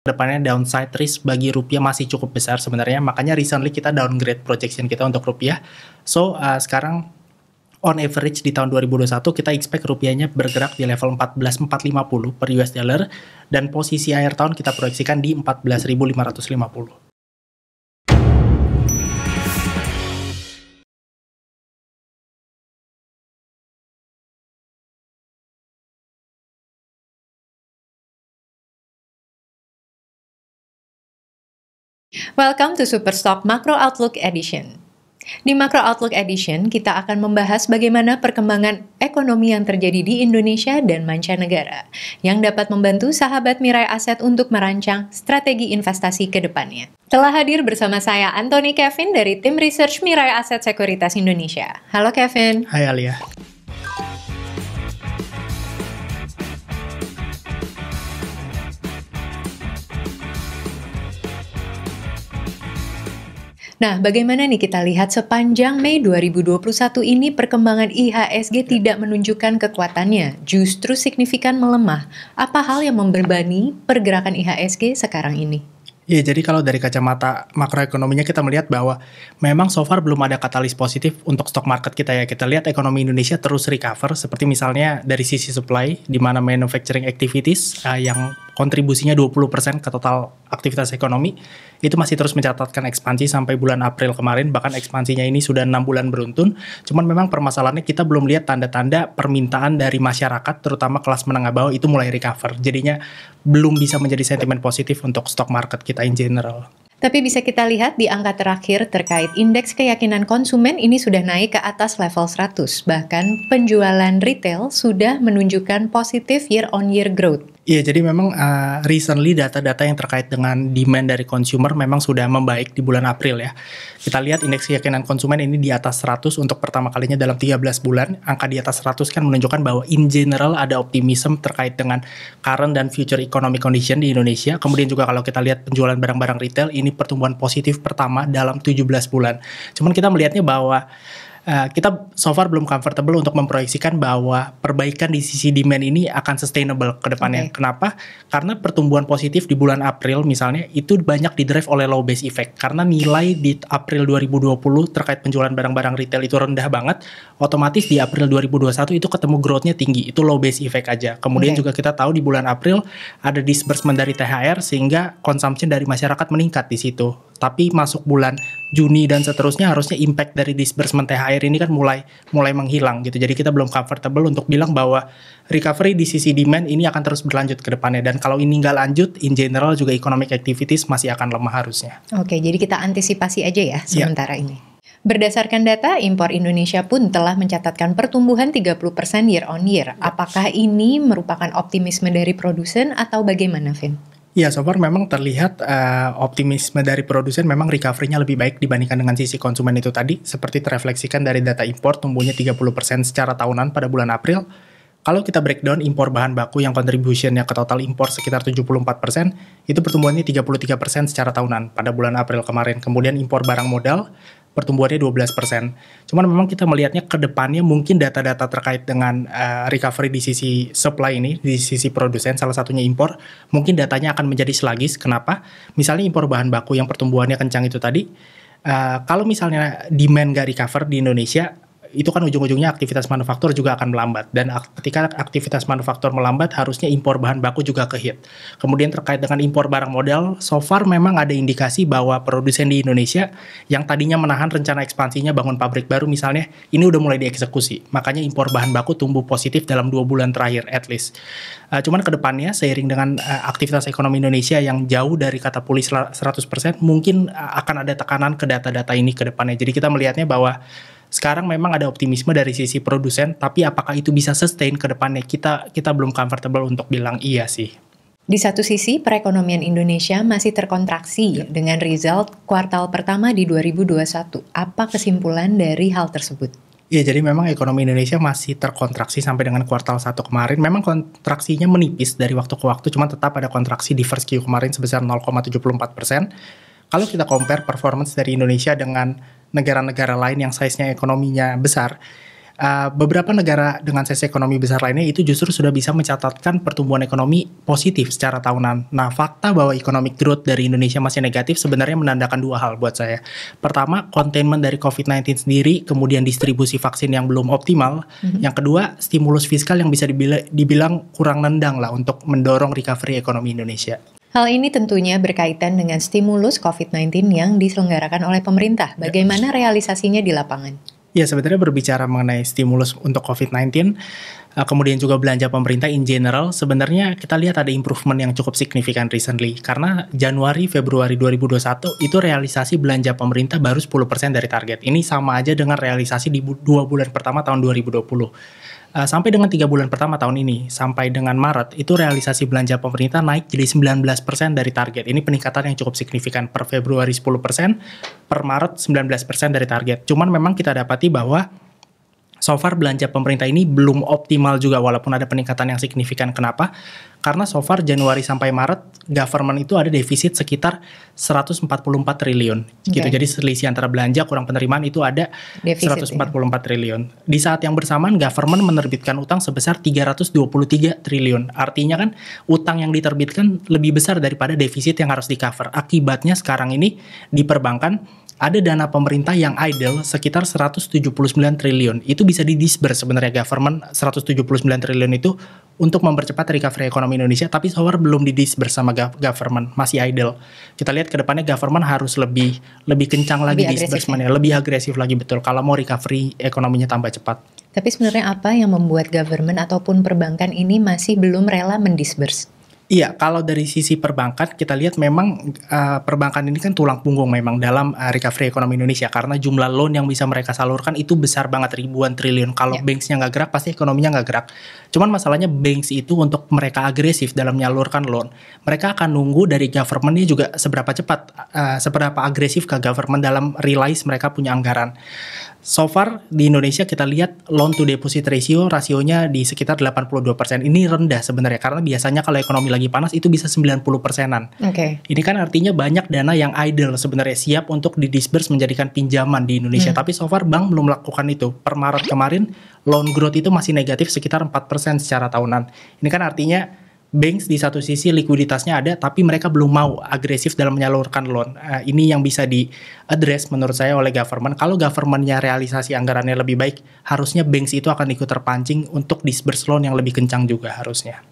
depannya downside risk bagi rupiah masih cukup besar sebenarnya makanya recently kita downgrade projection kita untuk rupiah so uh, sekarang on average di tahun 2021 kita expect rupiahnya bergerak di level 14.450 per US dollar dan posisi akhir tahun kita proyeksikan di 14.550 Welcome to Superstock Macro Outlook Edition. Di Macro Outlook Edition, kita akan membahas bagaimana perkembangan ekonomi yang terjadi di Indonesia dan mancanegara yang dapat membantu sahabat Mirai Aset untuk merancang strategi investasi ke depannya. Telah hadir bersama saya Anthony Kevin dari tim research Mirai Aset Sekuritas Indonesia. Halo Kevin. Hai Alia. Nah, bagaimana nih kita lihat sepanjang Mei 2021 ini perkembangan IHSG ya. tidak menunjukkan kekuatannya, justru signifikan melemah. Apa hal yang memberbani pergerakan IHSG sekarang ini? Iya, jadi kalau dari kacamata makroekonominya kita melihat bahwa memang so far belum ada katalis positif untuk stock market kita ya. Kita lihat ekonomi Indonesia terus recover seperti misalnya dari sisi supply di mana manufacturing activities uh, yang kontribusinya 20% ke total aktivitas ekonomi itu masih terus mencatatkan ekspansi sampai bulan April kemarin bahkan ekspansinya ini sudah enam bulan beruntun cuman memang permasalahannya kita belum lihat tanda-tanda permintaan dari masyarakat terutama kelas menengah bawah itu mulai recover jadinya belum bisa menjadi sentimen positif untuk stock market kita in general tapi bisa kita lihat di angka terakhir terkait indeks keyakinan konsumen ini sudah naik ke atas level 100. Bahkan penjualan retail sudah menunjukkan positif year on year growth. Iya, jadi memang uh, recently data-data yang terkait dengan demand dari consumer memang sudah membaik di bulan April ya. Kita lihat indeks keyakinan konsumen ini di atas 100 untuk pertama kalinya dalam 13 bulan. Angka di atas 100 kan menunjukkan bahwa in general ada optimism terkait dengan current dan future economic condition di Indonesia. Kemudian juga kalau kita lihat penjualan barang-barang retail ini pertumbuhan positif pertama dalam 17 bulan. Cuman kita melihatnya bahwa Eh, kita so far belum comfortable untuk memproyeksikan bahwa perbaikan di sisi demand ini akan sustainable ke depannya. Okay. Kenapa? Karena pertumbuhan positif di bulan April misalnya itu banyak didrive oleh low base effect. Karena nilai di April 2020 terkait penjualan barang-barang retail itu rendah banget, otomatis di April 2021 itu ketemu growth-nya tinggi. Itu low base effect aja. Kemudian okay. juga kita tahu di bulan April ada disbursement dari THR sehingga consumption dari masyarakat meningkat di situ. Tapi masuk bulan Juni dan seterusnya harusnya impact dari disbursement THR ini kan mulai mulai menghilang gitu. Jadi kita belum comfortable untuk bilang bahwa recovery di sisi demand ini akan terus berlanjut ke depannya dan kalau ini nggak lanjut in general juga economic activities masih akan lemah harusnya. Oke, jadi kita antisipasi aja ya iya. sementara yeah. ini. Berdasarkan data, impor Indonesia pun telah mencatatkan pertumbuhan 30% year on year. Apakah ini merupakan optimisme dari produsen atau bagaimana, Vin? Ya, so far memang terlihat uh, optimisme dari produsen memang recovery-nya lebih baik dibandingkan dengan sisi konsumen itu tadi, seperti terefleksikan dari data impor tumbuhnya 30% secara tahunan pada bulan April. Kalau kita breakdown impor bahan baku yang contribution-nya ke total impor sekitar 74%, itu pertumbuhannya 33% secara tahunan pada bulan April kemarin. Kemudian impor barang modal pertumbuhannya 12%. Cuman memang kita melihatnya ke depannya mungkin data-data terkait dengan uh, recovery di sisi supply ini, di sisi produsen, salah satunya impor, mungkin datanya akan menjadi selagis. Kenapa? Misalnya impor bahan baku yang pertumbuhannya kencang itu tadi, uh, kalau misalnya demand nggak recover di Indonesia, itu kan ujung-ujungnya aktivitas manufaktur juga akan melambat dan ketika aktivitas manufaktur melambat harusnya impor bahan baku juga kehit. Kemudian terkait dengan impor barang modal, so far memang ada indikasi bahwa produsen di Indonesia yang tadinya menahan rencana ekspansinya bangun pabrik baru misalnya, ini udah mulai dieksekusi. Makanya impor bahan baku tumbuh positif dalam dua bulan terakhir at least. Uh, cuman kedepannya seiring dengan uh, aktivitas ekonomi Indonesia yang jauh dari kata pulih 100%, mungkin eh, akan ada tekanan ke data-data ini ke depannya. Jadi kita melihatnya bahwa sekarang memang ada optimisme dari sisi produsen, tapi apakah itu bisa sustain ke depannya? Kita kita belum comfortable untuk bilang iya sih. Di satu sisi, perekonomian Indonesia masih terkontraksi ya. dengan result kuartal pertama di 2021. Apa kesimpulan dari hal tersebut? Ya, jadi memang ekonomi Indonesia masih terkontraksi sampai dengan kuartal satu kemarin. Memang kontraksinya menipis dari waktu ke waktu, cuman tetap ada kontraksi di first Q kemarin sebesar 0,74 persen kalau kita compare performance dari Indonesia dengan negara-negara lain yang size-nya ekonominya besar, Uh, beberapa negara dengan size ekonomi besar lainnya itu justru sudah bisa mencatatkan pertumbuhan ekonomi positif secara tahunan. Nah, fakta bahwa economic growth dari Indonesia masih negatif sebenarnya menandakan dua hal buat saya. Pertama, containment dari COVID-19 sendiri, kemudian distribusi vaksin yang belum optimal. Mm-hmm. Yang kedua, stimulus fiskal yang bisa dibilang kurang nendang lah untuk mendorong recovery ekonomi Indonesia. Hal ini tentunya berkaitan dengan stimulus COVID-19 yang diselenggarakan oleh pemerintah. Ya. Bagaimana realisasinya di lapangan? Ya, sebenarnya berbicara mengenai stimulus untuk COVID-19, eh, kemudian juga belanja pemerintah in general, sebenarnya kita lihat ada improvement yang cukup signifikan recently. Karena Januari, Februari 2021 itu realisasi belanja pemerintah baru 10% dari target. Ini sama aja dengan realisasi di dua bulan pertama tahun 2020. Eh, sampai dengan tiga bulan pertama tahun ini, sampai dengan Maret, itu realisasi belanja pemerintah naik jadi 19% dari target. Ini peningkatan yang cukup signifikan. Per Februari 10%, per Maret 19% dari target. Cuman memang kita dapati bahwa so far belanja pemerintah ini belum optimal juga walaupun ada peningkatan yang signifikan. Kenapa? karena so far Januari sampai Maret government itu ada defisit sekitar 144 triliun okay. gitu. Jadi selisih antara belanja kurang penerimaan itu ada defisit, 144 ya. triliun. Di saat yang bersamaan government menerbitkan utang sebesar 323 triliun. Artinya kan utang yang diterbitkan lebih besar daripada defisit yang harus di-cover. Akibatnya sekarang ini di perbankan ada dana pemerintah yang idle sekitar 179 triliun. Itu bisa didisburse sebenarnya government 179 triliun itu untuk mempercepat recovery ekonomi Indonesia, tapi so far belum didisburse sama government, masih idle. Kita lihat ke depannya government harus lebih lebih kencang lagi ya. lebih agresif lagi betul kalau mau recovery ekonominya tambah cepat. Tapi sebenarnya apa yang membuat government ataupun perbankan ini masih belum rela mendisburse? Iya, kalau dari sisi perbankan kita lihat memang uh, perbankan ini kan tulang punggung memang dalam uh, recovery ekonomi Indonesia karena jumlah loan yang bisa mereka salurkan itu besar banget ribuan triliun. Kalau yeah. banksnya nggak gerak, pasti ekonominya nggak gerak. Cuman masalahnya banks itu untuk mereka agresif dalam menyalurkan loan, mereka akan nunggu dari governmentnya juga seberapa cepat, uh, seberapa agresif ke government dalam realize mereka punya anggaran so far di Indonesia kita lihat loan to deposit ratio rasionya di sekitar 82%. Ini rendah sebenarnya karena biasanya kalau ekonomi lagi panas itu bisa 90 persenan. Oke. Okay. Ini kan artinya banyak dana yang idle sebenarnya siap untuk didisburse menjadikan pinjaman di Indonesia. Hmm. Tapi so far bank belum melakukan itu. Per Maret kemarin loan growth itu masih negatif sekitar 4% secara tahunan. Ini kan artinya banks di satu sisi likuiditasnya ada tapi mereka belum mau agresif dalam menyalurkan loan. Uh, ini yang bisa diadres menurut saya oleh government. Kalau governmentnya realisasi anggarannya lebih baik, harusnya banks itu akan ikut terpancing untuk disburse loan yang lebih kencang juga harusnya.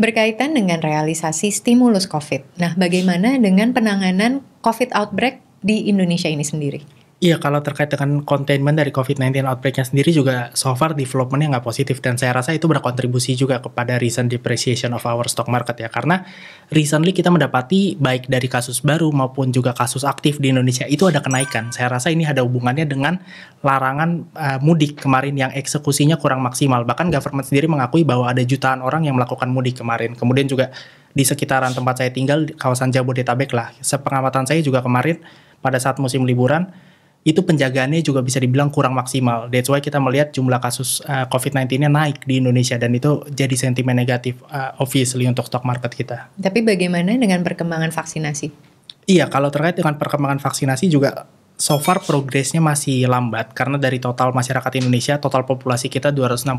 Berkaitan dengan realisasi stimulus COVID, nah bagaimana dengan penanganan COVID outbreak di Indonesia ini sendiri? Iya, kalau terkait dengan containment dari COVID-19 outbreak-nya sendiri juga so far development-nya nggak positif dan saya rasa itu berkontribusi juga kepada recent depreciation of our stock market ya karena recently kita mendapati baik dari kasus baru maupun juga kasus aktif di Indonesia itu ada kenaikan. Saya rasa ini ada hubungannya dengan larangan uh, mudik kemarin yang eksekusinya kurang maksimal. Bahkan government sendiri mengakui bahwa ada jutaan orang yang melakukan mudik kemarin. Kemudian juga di sekitaran tempat saya tinggal di kawasan Jabodetabek lah. Sepengamatan saya juga kemarin pada saat musim liburan itu penjagaannya juga bisa dibilang kurang maksimal. That's why kita melihat jumlah kasus uh, COVID-19-nya naik di Indonesia dan itu jadi sentimen negatif uh, obviously untuk stock market kita. Tapi bagaimana dengan perkembangan vaksinasi? Iya, kalau terkait dengan perkembangan vaksinasi juga so far progresnya masih lambat karena dari total masyarakat Indonesia, total populasi kita 268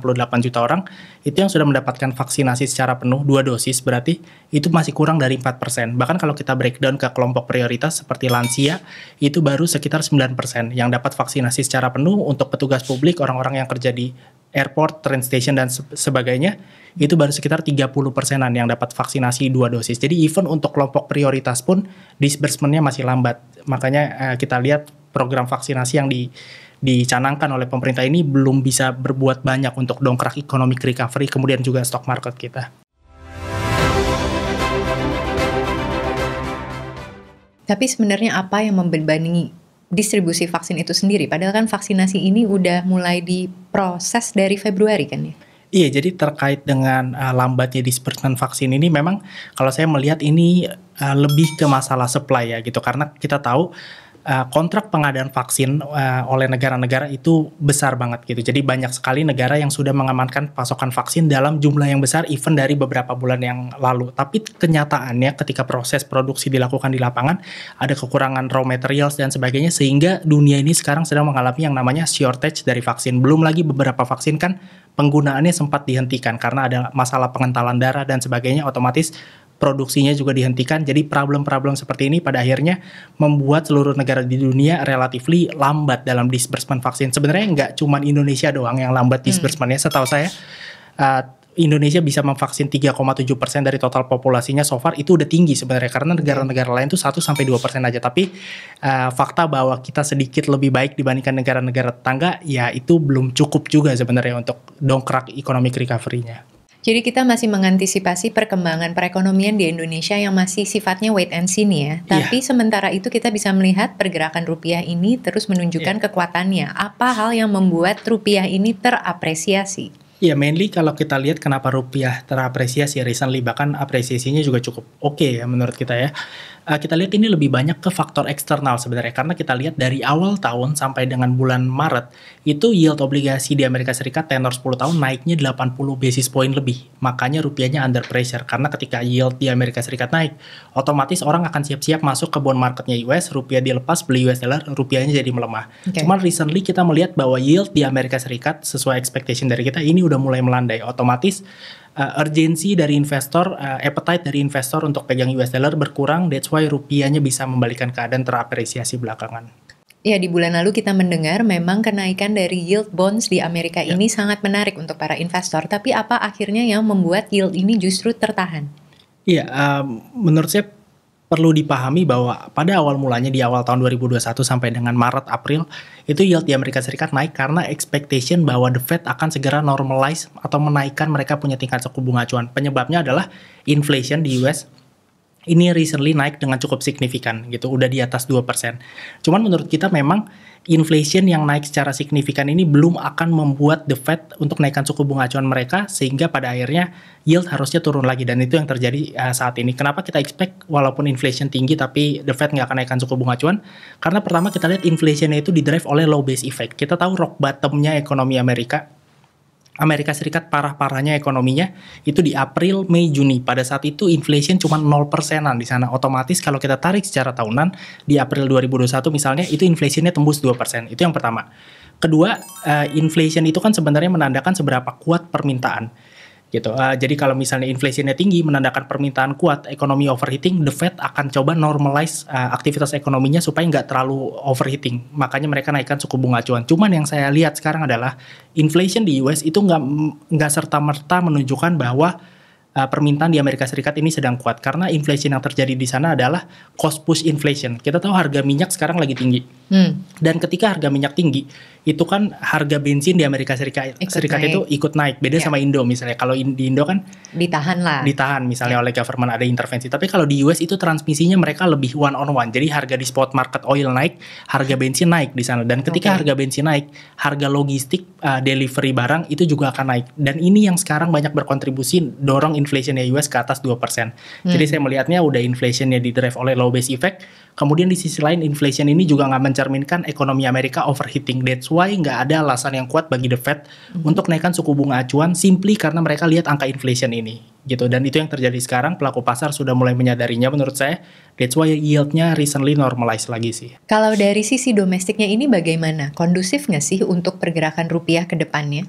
juta orang, itu yang sudah mendapatkan vaksinasi secara penuh dua dosis berarti itu masih kurang dari 4%. Bahkan kalau kita breakdown ke kelompok prioritas seperti lansia, itu baru sekitar 9% yang dapat vaksinasi secara penuh untuk petugas publik, orang-orang yang kerja di airport, train station dan sebagainya itu baru sekitar 30 persenan yang dapat vaksinasi dua dosis. Jadi even untuk kelompok prioritas pun disbursementnya masih lambat. Makanya eh, kita lihat program vaksinasi yang di dicanangkan oleh pemerintah ini belum bisa berbuat banyak untuk dongkrak ekonomi recovery kemudian juga stock market kita. Tapi sebenarnya apa yang membebani distribusi vaksin itu sendiri. Padahal kan vaksinasi ini udah mulai diproses dari Februari kan ya. Iya, jadi terkait dengan uh, lambatnya disbursement vaksin ini memang kalau saya melihat ini uh, lebih ke masalah supply ya gitu karena kita tahu Eh, kontrak pengadaan vaksin uh, oleh negara-negara itu besar banget gitu. Jadi banyak sekali negara yang sudah mengamankan pasokan vaksin dalam jumlah yang besar even dari beberapa bulan yang lalu. Tapi kenyataannya ketika proses produksi dilakukan di lapangan ada kekurangan raw materials dan sebagainya sehingga dunia ini sekarang sedang mengalami yang namanya shortage dari vaksin. Belum lagi beberapa vaksin kan penggunaannya sempat dihentikan karena ada masalah pengentalan darah dan sebagainya otomatis produksinya juga dihentikan. Jadi problem-problem seperti ini pada akhirnya membuat seluruh negara di dunia relatifly lambat dalam disbursement vaksin. Sebenarnya nggak cuma Indonesia doang yang lambat hmm. disbursementnya. Setahu saya uh, Indonesia bisa memvaksin 3,7 persen dari total populasinya so far itu udah tinggi sebenarnya karena negara-negara lain tuh 1 sampai dua persen aja tapi uh, fakta bahwa kita sedikit lebih baik dibandingkan negara-negara tetangga ya itu belum cukup juga sebenarnya untuk dongkrak ekonomi recovery-nya. Jadi kita masih mengantisipasi perkembangan perekonomian di Indonesia yang masih sifatnya wait and see nih ya. Iya. Tapi yeah. sementara itu kita bisa melihat pergerakan rupiah ini terus menunjukkan yeah. kekuatannya. Apa hal yang membuat rupiah ini terapresiasi? Ya, yeah, mainly kalau kita lihat kenapa rupiah terapresiasi recently bahkan apresiasinya juga cukup oke okay ya menurut kita ya Nah, kita lihat ini lebih banyak ke faktor eksternal sebenarnya karena kita lihat dari awal tahun sampai dengan bulan Maret itu yield obligasi di Amerika Serikat tenor 10 tahun naiknya 80 basis point lebih. Makanya rupiahnya under pressure karena ketika yield di Amerika Serikat naik, otomatis orang akan siap-siap masuk ke bond marketnya US, rupiah dilepas beli US dollar, rupiahnya jadi melemah. Okay. Cuman recently kita melihat bahwa yield di Amerika Serikat sesuai expectation dari kita ini udah mulai melandai. Otomatis uh, eh, urgensi dari investor, uh, appetite dari investor untuk pegang US dollar berkurang. That's why rupiahnya bisa membalikan keadaan terapresiasi belakangan. Ya, di bulan lalu kita mendengar memang kenaikan dari yield bonds di Amerika ya. ini sangat menarik untuk para investor. Tapi apa akhirnya yang membuat yield ini justru tertahan? Iya, um, menurut saya perlu dipahami bahwa pada awal mulanya di awal tahun 2021 sampai dengan Maret April itu yield di Amerika Serikat naik karena expectation bahwa the Fed akan segera normalize atau menaikkan mereka punya tingkat suku bunga acuan. Penyebabnya adalah inflation di US ini recently naik dengan cukup signifikan gitu, udah di atas 2%. Cuman menurut kita memang inflation yang naik secara signifikan ini belum akan membuat The Fed untuk naikkan suku bunga acuan mereka sehingga pada akhirnya yield harusnya turun lagi dan itu yang terjadi uh, saat ini. Kenapa kita expect walaupun inflation tinggi tapi The Fed nggak akan naikkan suku bunga acuan? Karena pertama kita lihat inflationnya itu didrive oleh low base effect. Kita tahu rock bottomnya ekonomi Amerika Amerika Serikat parah-parahnya ekonominya itu di April, Mei, Juni. Pada saat itu inflation cuma 0 persenan di sana. Otomatis kalau kita tarik secara tahunan di April 2021 misalnya itu inflationnya tembus 2 persen. Itu yang pertama. Kedua, uh, inflation itu kan sebenarnya menandakan seberapa kuat permintaan gitu. Uh, jadi kalau misalnya inflasinya tinggi menandakan permintaan kuat, ekonomi overheating, the Fed akan coba normalize uh, aktivitas ekonominya supaya nggak terlalu overheating. Makanya mereka naikkan suku bunga acuan. Cuman yang saya lihat sekarang adalah inflation di US itu nggak nggak serta merta menunjukkan bahwa ah, permintaan di Amerika Serikat ini sedang kuat karena inflation yang terjadi di sana adalah cost push inflation. Kita tahu harga minyak sekarang lagi tinggi Hmm. Dan ketika harga minyak tinggi, itu kan harga bensin di Amerika Serikat ikut Serikat naik. itu ikut naik. Beda yeah. sama Indo misalnya. Kalau di Indo kan ditahan lah. Ditahan misalnya yeah. oleh government ada intervensi. Tapi kalau di US itu transmisinya mereka lebih one on one. Jadi harga di spot market oil naik, harga bensin naik di sana. Dan ketika okay. harga bensin naik, harga logistik uh, delivery barang itu juga akan naik. Dan ini yang sekarang banyak berkontribusi dorong inflationnya US ke atas 2%. Hmm. Jadi saya melihatnya udah inflationnya di drive oleh low base effect. Kemudian di sisi lain inflation ini juga nggak mencerminkan ekonomi Amerika overheating. That's why nggak ada alasan yang kuat bagi The Fed hmm untuk naikkan suku bunga acuan simply karena mereka lihat angka inflation ini gitu. Dan itu yang terjadi sekarang pelaku pasar sudah mulai menyadarinya menurut saya. That's why yieldnya recently normalized lagi sih. Kalau dari sisi domestiknya ini bagaimana? Kondusif nggak sih untuk pergerakan rupiah ke depannya?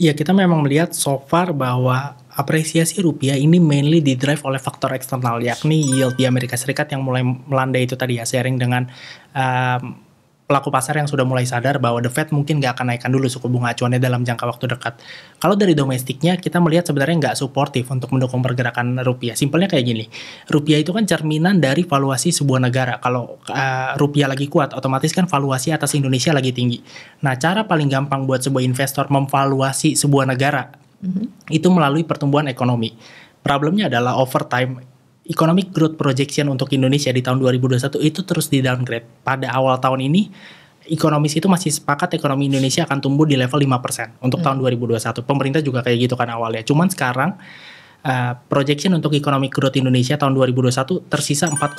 Ya kita memang melihat so far bahwa apresiasi rupiah ini mainly didrive oleh faktor eksternal yakni yield di Amerika Serikat yang mulai melandai itu tadi ya sharing dengan um, pelaku pasar yang sudah mulai sadar bahwa The Fed mungkin nggak akan naikkan dulu suku bunga acuannya dalam jangka waktu dekat. Kalau dari domestiknya, kita melihat sebenarnya nggak suportif untuk mendukung pergerakan rupiah. Simpelnya kayak gini, rupiah itu kan cerminan dari valuasi sebuah negara. Kalau uh, rupiah lagi kuat, otomatis kan valuasi atas Indonesia lagi tinggi. Nah, cara paling gampang buat sebuah investor memvaluasi sebuah negara, mm -hmm. itu melalui pertumbuhan ekonomi. Problemnya adalah over time economic growth projection untuk Indonesia di tahun 2021 itu terus di downgrade. Pada awal tahun ini ekonomis itu masih sepakat ekonomi Indonesia akan tumbuh di level 5% untuk hmm. tahun 2021. Pemerintah juga kayak gitu kan awalnya. Cuman sekarang Uh, projection untuk economic growth Indonesia tahun 2021 tersisa 4,5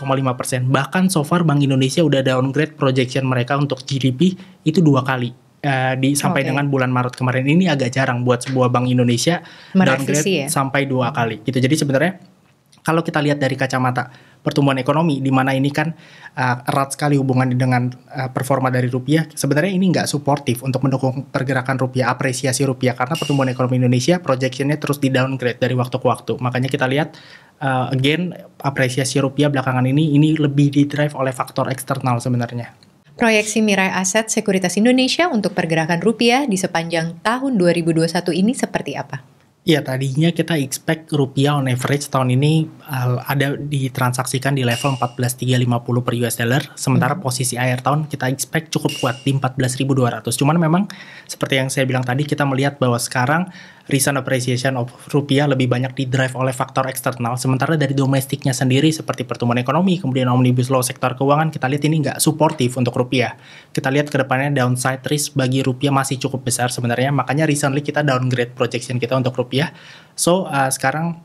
Bahkan so far Bank Indonesia udah downgrade projection mereka untuk GDP itu dua kali uh, di sampai okay. dengan bulan Maret kemarin ini agak jarang buat sebuah bank Indonesia Merevisi downgrade ya? sampai dua kali gitu. Jadi sebenarnya kalau kita lihat dari kacamata pertumbuhan ekonomi di mana ini kan uh, erat sekali hubungannya dengan uh, performa dari rupiah sebenarnya ini nggak suportif untuk mendukung pergerakan rupiah apresiasi rupiah karena pertumbuhan ekonomi Indonesia projectionnya terus di downgrade dari waktu ke waktu makanya kita lihat uh, again apresiasi rupiah belakangan ini ini lebih didrive oleh faktor eksternal sebenarnya Proyeksi mirai aset Sekuritas Indonesia untuk pergerakan rupiah di sepanjang tahun 2021 ini seperti apa? Ya tadinya kita expect rupiah on average tahun ini uh, ada ditransaksikan di level 14.350 per US dollar. Sementara hmm. posisi akhir tahun kita expect cukup kuat di 14.200. Cuman memang seperti yang saya bilang tadi kita melihat bahwa sekarang recent appreciation of rupiah lebih banyak didrive oleh faktor eksternal, sementara dari domestiknya sendiri seperti pertumbuhan ekonomi, kemudian omnibus law sektor keuangan, kita lihat ini nggak suportif untuk rupiah. Kita lihat ke depannya downside risk bagi rupiah masih cukup besar sebenarnya, makanya recently kita downgrade projection kita untuk rupiah. So, uh, sekarang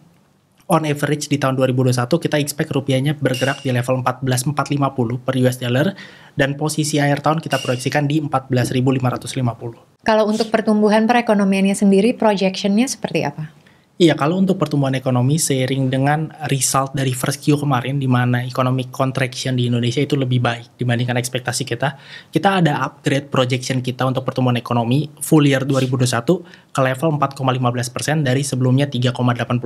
on average di tahun 2021 kita expect rupiahnya bergerak di level 14.450 per US dollar dan posisi akhir tahun kita proyeksikan di 14.550. Kalau untuk pertumbuhan perekonomiannya sendiri, projectionnya seperti apa? Iya, kalau untuk pertumbuhan ekonomi seiring dengan result dari first Q kemarin di mana economic contraction di Indonesia itu lebih baik dibandingkan ekspektasi kita, kita ada upgrade projection kita untuk pertumbuhan ekonomi full year 2021 ke level 4,15% dari sebelumnya 3,85%.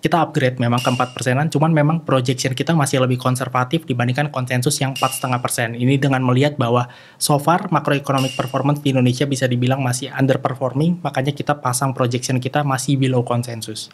Kita upgrade memang ke 4 persenan, cuman memang projection kita masih lebih konservatif dibandingkan konsensus yang 4,5%. Ini dengan melihat bahwa so far macroeconomic performance di Indonesia bisa dibilang masih underperforming, makanya kita pasang projection kita masih below no konsensus.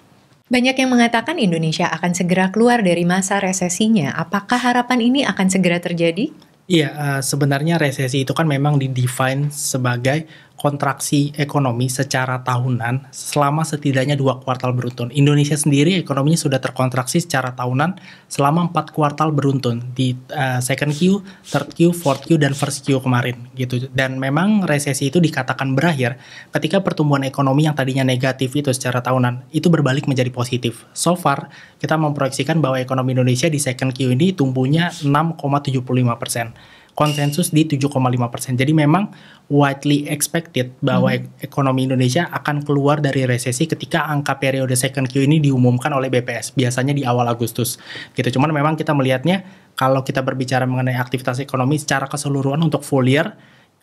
Banyak yang mengatakan Indonesia akan segera keluar dari masa resesinya. Apakah harapan ini akan segera terjadi? Iya, eh, sebenarnya resesi itu kan memang didefine sebagai kontraksi ekonomi secara tahunan selama setidaknya dua kuartal beruntun. Indonesia sendiri ekonominya sudah terkontraksi secara tahunan selama empat kuartal beruntun di uh, second Q, third Q, fourth Q, dan first Q kemarin gitu. Dan memang resesi itu dikatakan berakhir ketika pertumbuhan ekonomi yang tadinya negatif itu secara tahunan itu berbalik menjadi positif. So far kita memproyeksikan bahwa ekonomi Indonesia di second Q ini tumbuhnya 6,75 persen konsensus di 7,5%. Jadi memang widely expected bahwa hmm. ekonomi Indonesia akan keluar dari resesi ketika angka periode second Q ini diumumkan oleh BPS, biasanya di awal Agustus. Gitu. Cuman memang kita melihatnya kalau kita berbicara mengenai aktivitas ekonomi secara keseluruhan untuk full year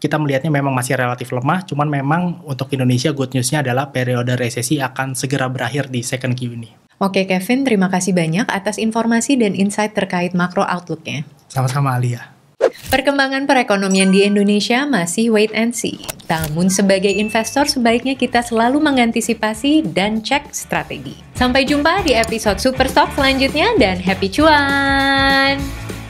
kita melihatnya memang masih relatif lemah, cuman memang untuk Indonesia good newsnya adalah periode resesi akan segera berakhir di second Q ini. Oke Kevin, terima kasih banyak atas informasi dan insight terkait makro outlooknya. Sama-sama Alia. Perkembangan perekonomian di Indonesia masih wait and see. Namun sebagai investor sebaiknya kita selalu mengantisipasi dan cek strategi. Sampai jumpa di episode Superstock selanjutnya dan happy cuan!